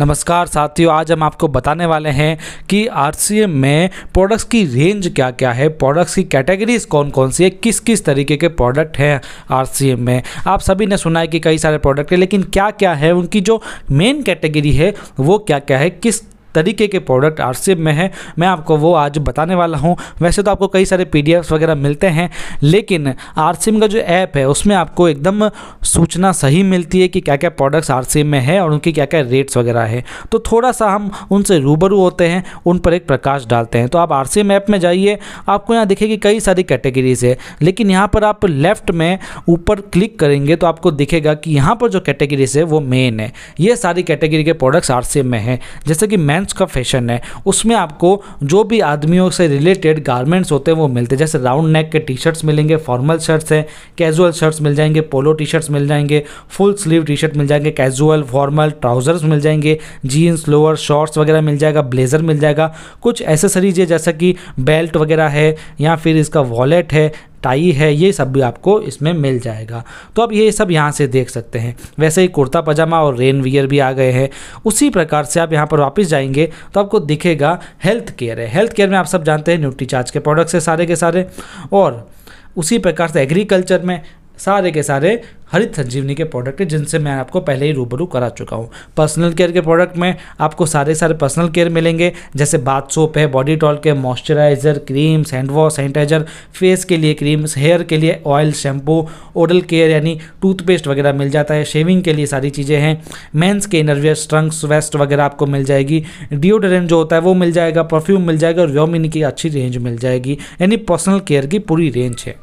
नमस्कार साथियों आज हम आपको बताने वाले हैं कि आर में प्रोडक्ट्स की रेंज क्या क्या है प्रोडक्ट्स की कैटेगरीज कौन कौन सी है किस किस तरीके के प्रोडक्ट हैं आर में आप सभी ने सुना है कि कई सारे प्रोडक्ट हैं लेकिन क्या क्या है उनकी जो मेन कैटेगरी है वो क्या क्या है किस तरीके के प्रोडक्ट आरसीएफ में है मैं आपको वो आज बताने वाला हूँ वैसे तो आपको कई सारे पी वगैरह मिलते हैं लेकिन आरसीएम का जो ऐप है उसमें आपको एकदम सूचना सही मिलती है कि क्या क्या प्रोडक्ट्स आरसीएम में है और उनकी क्या क्या रेट्स वगैरह है तो थोड़ा सा हम उनसे रूबरू होते हैं उन पर एक प्रकाश डालते हैं तो आप आरसीएम ऐप में जाइए आपको यहाँ दिखेगी कई सारी कैटेगरीज है लेकिन यहाँ पर आप लेफ्ट में ऊपर क्लिक करेंगे तो आपको दिखेगा कि यहाँ पर जो कैटेगरीज है वो मेन है ये सारी कैटेगरी के प्रोडक्ट्स आर में है जैसे कि मैं मेंस का फैशन है उसमें आपको जो भी आदमियों से रिलेटेड गारमेंट्स होते हैं वो मिलते हैं जैसे राउंड नेक के टी शर्ट्स मिलेंगे फॉर्मल शर्ट्स हैं कैजुअल शर्ट्स मिल जाएंगे पोलो टी शर्ट्स मिल जाएंगे फुल स्लीव टी शर्ट मिल जाएंगे कैजुअल फॉर्मल ट्राउजर्स मिल जाएंगे जीन्स लोअर शॉर्ट्स वगैरह मिल जाएगा ब्लेजर मिल जाएगा कुछ एसेसरीज है जैसा कि बेल्ट वगैरह है या फिर इसका वॉलेट है टाई है ये सब भी आपको इसमें मिल जाएगा तो अब ये सब यहाँ से देख सकते हैं वैसे ही कुर्ता पजामा और रेन वियर भी आ गए हैं उसी प्रकार से आप यहाँ पर वापस जाएंगे तो आपको दिखेगा हेल्थ केयर है हेल्थ केयर में आप सब जानते हैं न्यूट्री चार्ज के प्रोडक्ट्स है सारे के सारे और उसी प्रकार से एग्रीकल्चर में सारे के सारे हरित संजीवनी के प्रोडक्ट हैं जिनसे मैं आपको पहले ही रूबरू करा चुका हूँ पर्सनल केयर के प्रोडक्ट में आपको सारे सारे पर्सनल केयर मिलेंगे जैसे बाथ सोप है बॉडी टॉल के moisturiser creams hand wash sanitiser face के लिए क्रीम्स हेयर के लिए ऑयल शैम्पू ओडल केयर यानी टूथपेस्ट वगैरह मिल जाता है शेविंग के लिए सारी चीज़ें हैं मेन्स के इनरवियर स्ट्रंक्स वेस्ट वगैरह आपको मिल जाएगी डिओड्रेंट जो होता है वो मिल जाएगा परफ्यूम मिल जाएगा और व्योमिनी की अच्छी रेंज मिल जाएगी यानी पर्सनल केयर की पूरी रेंज है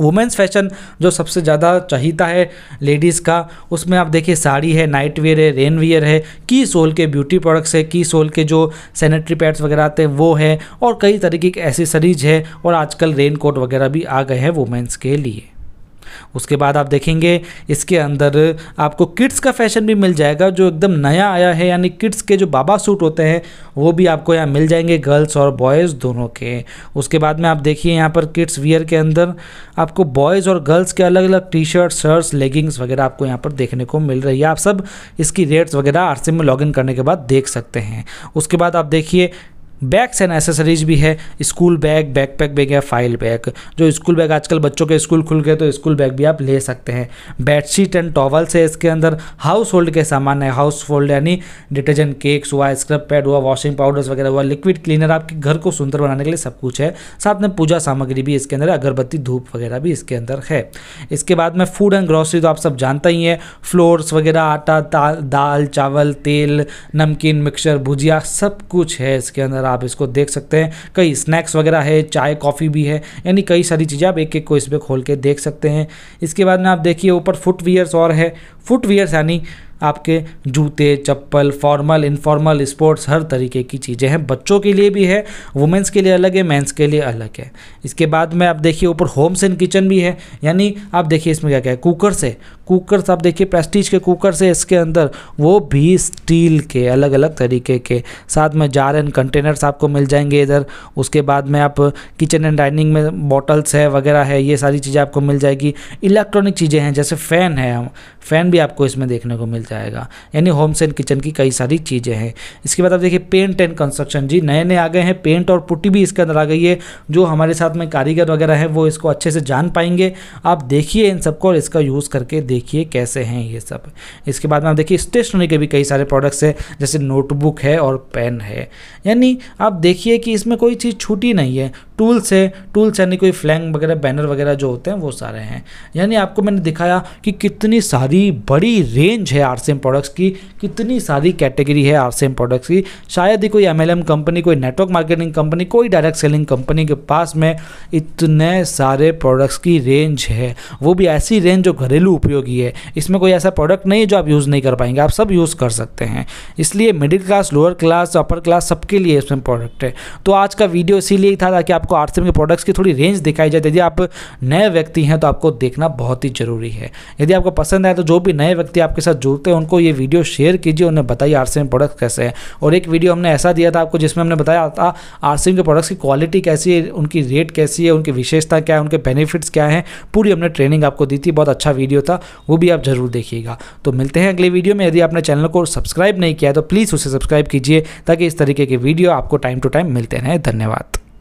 वुमेंस फैशन जो सबसे ज़्यादा चाहिता है लेडीज़ का उसमें आप देखिए साड़ी है नाइट वेयर है रेन वेयर है की सोल के ब्यूटी प्रोडक्ट्स है की सोल के जो सैनिटरी पैड्स वगैरह आते हैं वो है और कई तरीके की एसेसरीज है और आजकल रेन कोट वगैरह भी आ गए हैं वुमेंस के लिए उसके बाद आप देखेंगे इसके अंदर आपको किड्स का फैशन भी मिल जाएगा जो एकदम नया आया है यानी किड्स के जो बाबा सूट होते हैं वो भी आपको यहाँ मिल जाएंगे गर्ल्स और बॉयज़ दोनों के उसके बाद में आप देखिए यहाँ पर किड्स वियर के अंदर आपको बॉयज़ और गर्ल्स के अलग अलग टी शर्ट शर्ट्स लेगिंग्स वगैरह आपको यहाँ पर देखने को मिल रही है आप सब इसकी रेट्स वगैरह आरसीएम में लॉग करने के बाद देख सकते हैं उसके बाद आप देखिए बैग्स एंड एसेसरीज भी है स्कूल बैग बैकपैक बैग या फाइल बैग जो स्कूल बैग आजकल बच्चों के स्कूल खुल गए तो स्कूल बैग भी आप ले सकते हैं बेडशीट एंड टॉवल्स है इसके अंदर हाउस होल्ड के सामान है हाउस होल्ड यानी डिटर्जेंट केक्स हुआ स्क्रब पैड हुआ वॉशिंग पाउडर्स वगैरह हुआ लिक्विड क्लीनर आपके घर को सुंदर बनाने के लिए सब कुछ है साथ में पूजा सामग्री भी इसके अंदर अगरबत्ती धूप वगैरह भी इसके अंदर है इसके बाद में फूड एंड ग्रॉसरी तो आप सब जानते ही है फ्लोर्स वगैरह आटा दाल चावल तेल नमकीन मिक्सचर भुजिया सब कुछ है इसके अंदर आप इसको देख सकते हैं कई स्नैक्स वगैरह है चाय कॉफ़ी भी है यानी कई सारी चीज़ें आप एक एक को इसमें खोल के देख सकते हैं इसके बाद में आप देखिए ऊपर फुटवियर्स और है फुटवियर्स यानी आपके जूते चप्पल फॉर्मल इनफॉर्मल स्पोर्ट्स हर तरीके की चीज़ें हैं बच्चों के लिए भी है वुमेंस के लिए अलग है मेंस के लिए अलग है इसके बाद में आप देखिए ऊपर होम्स एंड किचन भी है यानी आप देखिए इसमें क्या क्या है कुकर है कुकर आप देखिए प्रेस्टीज के कुकर से इसके अंदर वो भी स्टील के अलग अलग तरीके के साथ में जार एंड कंटेनर्स आपको मिल जाएंगे इधर उसके बाद में आप किचन एंड डाइनिंग में बॉटल्स है वगैरह है ये सारी चीज़ें आपको मिल जाएगी इलेक्ट्रॉनिक चीज़ें हैं जैसे फ़ैन है फ़ैन भी आपको इसमें देखने को मिल जाएगा जाएगा यानी होम्स एंड किचन की कई सारी चीज़ें हैं इसके बाद आप देखिए पेंट एंड कंस्ट्रक्शन जी नए नए आ गए हैं पेंट और पुट्टी भी इसके अंदर आ गई है जो हमारे साथ में कारीगर वगैरह हैं वो इसको अच्छे से जान पाएंगे आप देखिए इन सबको और इसका यूज़ करके देखिए कैसे हैं ये सब इसके बाद में आप देखिए स्टेशनरी के भी कई सारे प्रोडक्ट्स हैं जैसे नोटबुक है और पेन है यानी आप देखिए कि इसमें कोई चीज़ छूटी नहीं है टूल्स है टूल्स यानी कोई फ्लैंग वगैरह बैनर वगैरह जो होते हैं वो सारे हैं यानी आपको मैंने दिखाया कि कितनी सारी बड़ी रेंज है आरसीएम प्रोडक्ट्स की कितनी सारी कैटेगरी है आरसीएम प्रोडक्ट्स की शायद ही कोई एमएलएम कंपनी कोई नेटवर्क मार्केटिंग कंपनी कोई डायरेक्ट सेलिंग कंपनी के पास में इतने सारे प्रोडक्ट्स की रेंज है वो भी ऐसी रेंज जो घरेलू उपयोगी है इसमें कोई ऐसा प्रोडक्ट नहीं है जो आप यूज़ नहीं कर पाएंगे आप सब यूज़ कर सकते हैं इसलिए middle class lower class upper class सबके लिए इसमें प्रोडक्ट है तो आज का वीडियो इसीलिए था ताकि आपको आरसीएम के प्रोडक्ट्स की थोड़ी रेंज दिखाई जाए यदि आप नए व्यक्ति हैं तो आपको देखना बहुत ही ज़रूरी है यदि आपको पसंद आए तो जो भी नए व्यक्ति आपके साथ जुड़ सकते हैं उनको ये वीडियो शेयर कीजिए उन्हें बताइए आर में प्रोडक्ट कैसे हैं और एक वीडियो हमने ऐसा दिया था आपको जिसमें हमने बताया था आर के प्रोडक्ट्स की क्वालिटी कैसी है उनकी रेट कैसी है उनकी विशेषता क्या है उनके बेनिफिट्स क्या हैं पूरी हमने ट्रेनिंग आपको दी थी बहुत अच्छा वीडियो था वो भी आप जरूर देखिएगा तो मिलते हैं अगले वीडियो में यदि आपने चैनल को सब्सक्राइब नहीं किया तो प्लीज़ उसे सब्सक्राइब कीजिए ताकि इस तरीके के वीडियो आपको टाइम टू टाइम मिलते रहें धन्यवाद